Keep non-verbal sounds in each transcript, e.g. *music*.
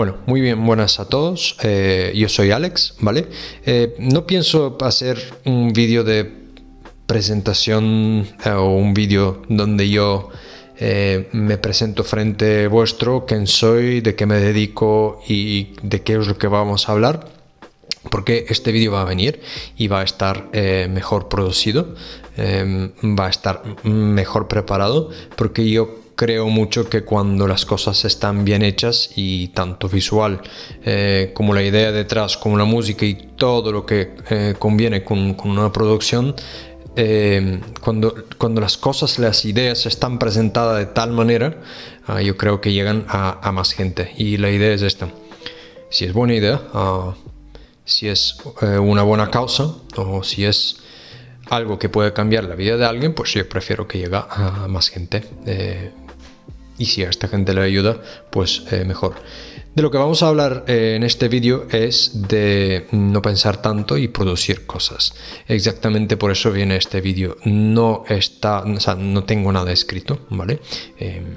Bueno, muy bien, buenas a todos. Eh, yo soy Alex, ¿vale? Eh, no pienso hacer un vídeo de presentación eh, o un vídeo donde yo me presento frente vuestro, quién soy, de qué me dedico y de qué es lo que vamos a hablar porque este vídeo va a venir y va a estar mejor producido, va a estar mejor preparado, porque yo creo mucho que cuando las cosas están bien hechas y tanto visual eh, como la idea detrás, como la música y todo lo que eh, conviene con, una producción, eh, cuando, cuando las cosas, las ideas están presentadas de tal manera, ah, yo creo que llegan a, más gente. Y la idea es esta. Si es buena idea, ah, si es una buena causa o si es algo que puede cambiar la vida de alguien, pues yo prefiero que llegue a más gente y si a esta gente le ayuda, pues eh, mejor. De lo que vamos a hablar eh, en este vídeo es de no pensar tanto y producir cosas. Exactamente por eso viene este vídeo. No está, o sea, no tengo nada escrito, ¿vale? Em,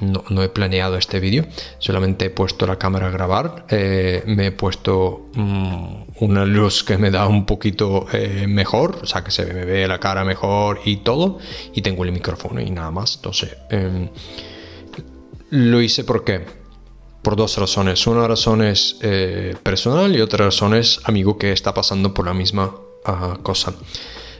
no, he planeado este vídeo, solamente he puesto la cámara a grabar, eh, me he puesto mm, una luz que me da un poquito mejor, o sea, que se me ve la cara mejor y todo, y tengo el micrófono y nada más. Entonces em, lo hice porque por dos razones. Una razón es eh, personal y otra razón es amigo que está pasando por la misma ah, cosa.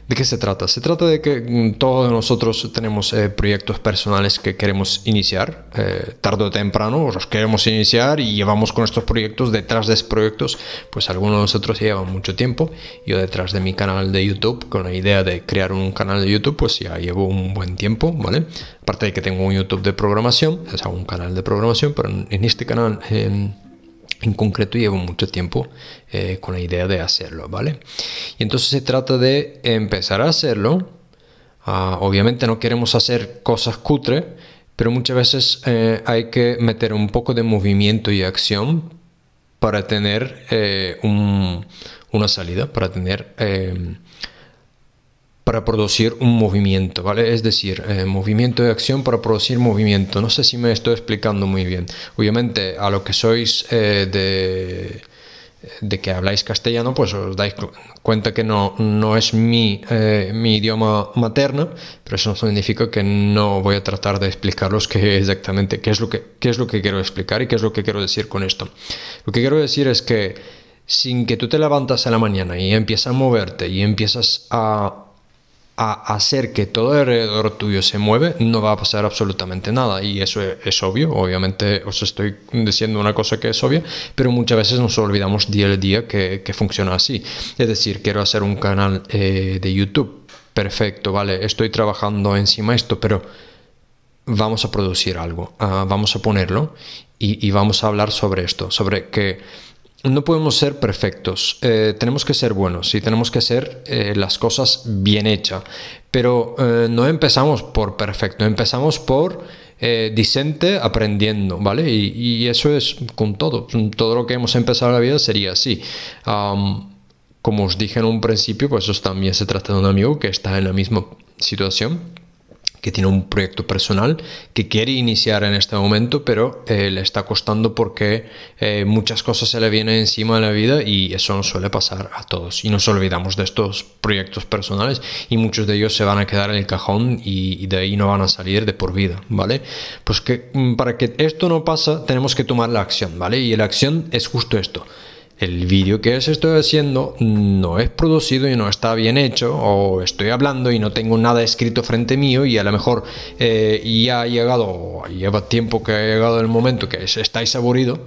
¿De qué se trata? Se trata de que mm, todos nosotros tenemos eh, proyectos personales que queremos iniciar, eh, tarde o temprano los queremos iniciar y llevamos con estos proyectos, detrás de estos proyectos, pues algunos de nosotros llevan mucho tiempo. Yo detrás de mi canal de YouTube, con la idea de crear un canal de YouTube, pues ya llevo un buen tiempo, ¿vale? Aparte de que tengo un YouTube de programación, o sea, un canal de programación, pero en este canal... En concreto llevo mucho tiempo eh, con la idea de hacerlo, ¿vale? Y entonces se trata de empezar a hacerlo. Ah, obviamente no queremos hacer cosas cutre, pero muchas veces eh, hay que meter un poco de movimiento y acción para tener eh, una salida, para tener para producir un movimiento, ¿vale? Es decir, eh, movimiento de acción para producir movimiento. No sé si me estoy explicando muy bien. Obviamente, a lo que sois eh, de, de que habláis castellano, pues os dais cuenta que no, no es mi, eh, mi idioma materno, pero eso no significa que no voy a tratar de explicaros qué exactamente qué es, lo que, qué es lo que quiero explicar y qué es lo que quiero decir con esto. Lo que quiero decir es que sin que tú te levantas a la mañana y empiezas a moverte y empiezas a a hacer que todo alrededor tuyo se mueve, no va a pasar absolutamente nada. Y eso e-, es, obvio, obviamente os estoy diciendo una cosa que es obvia, pero muchas veces nos olvidamos día a día que, funciona así. Es decir, quiero hacer un canal eh, de YouTube. Perfecto, vale, estoy trabajando encima esto, pero vamos a producir algo, ah, vamos a ponerlo y, y vamos a hablar sobre esto, sobre que no podemos ser perfectos, eh, tenemos que ser buenos y tenemos que hacer eh, las cosas bien hechas. Pero eh, no empezamos por perfecto, empezamos por disente aprendiendo, ¿vale? Y, eso es con todo. Todo lo que hemos empezado en la vida sería así. como os dije en un principio, pues eso también se trata de un amigo que está en la misma situación que tiene un proyecto personal que quiere iniciar en este momento, pero eh, le está costando porque eh, muchas cosas se le vienen encima de la vida y eso nos suele pasar a todos. Y nos olvidamos de estos proyectos personales y muchos de ellos se van a quedar en el cajón y, y de ahí no van a salir de por vida, ¿vale? Pues que mm, para que esto no pasa tenemos que tomar la acción, ¿vale? Y la acción es justo esto el vídeo que os estoy haciendo no es producido y no está bien hecho, o estoy hablando y no tengo nada escrito frente mío y a lo mejor eh, ya ha llegado, lleva tiempo que ha llegado el momento que estáis aburrido,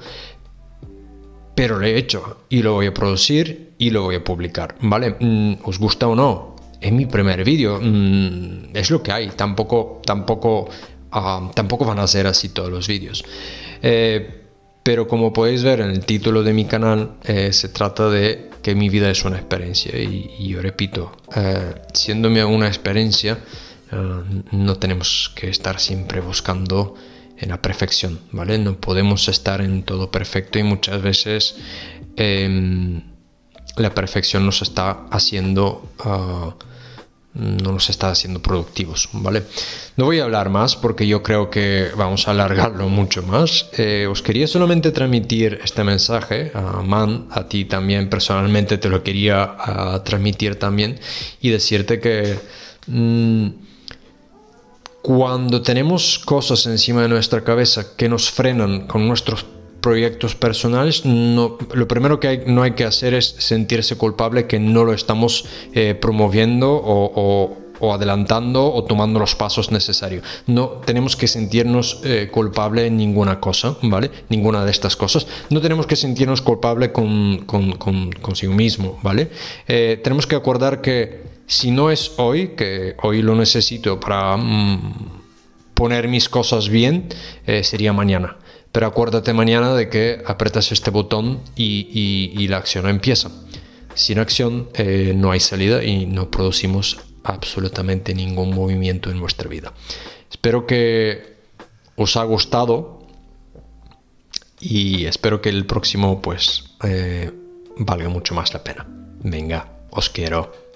pero lo he hecho y lo voy a producir y lo voy a publicar, ¿vale? Mm, ¿Os gusta o no? Es mi primer vídeo, mm, es lo que hay, tampoco, tampoco, ah, tampoco van a ser así todos los vídeos. Eh, pero como podéis ver en el título de mi canal, eh, se trata de que mi vida es una experiencia. Y, yo repito, eh, siéndome una experiencia, eh, no tenemos que estar siempre buscando en la perfección, ¿vale? No podemos estar en todo perfecto y muchas veces em, la perfección nos está haciendo... Ah, no nos está haciendo productivos, ¿vale? No voy a hablar más porque yo creo que vamos a alargarlo *laughs* mucho más. Eh, os quería solamente transmitir este mensaje a Man, a ti también personalmente te lo quería ah, transmitir también y decirte que mm, cuando tenemos cosas encima de nuestra cabeza que nos frenan con nuestros proyectos personales, no, lo primero que hay, no hay que hacer es sentirse culpable que no lo estamos eh, promoviendo o, adelantando o tomando los pasos necesarios. No tenemos que sentirnos eh, culpable en ninguna cosa, ¿vale? Ninguna de estas cosas. No tenemos que sentirnos culpable con, consigo mismo, ¿vale? Eh, tenemos que acordar que si no es hoy, que hoy lo necesito para... Mm, poner mis cosas bien sería mañana, pero acuérdate mañana de que apretas este botón y, la acción empieza. Sin acción eh, no hay salida y no producimos absolutamente ningún movimiento en nuestra vida. Espero que os ha gustado y espero que el próximo pues eh, valga mucho más la pena. Venga, os quiero.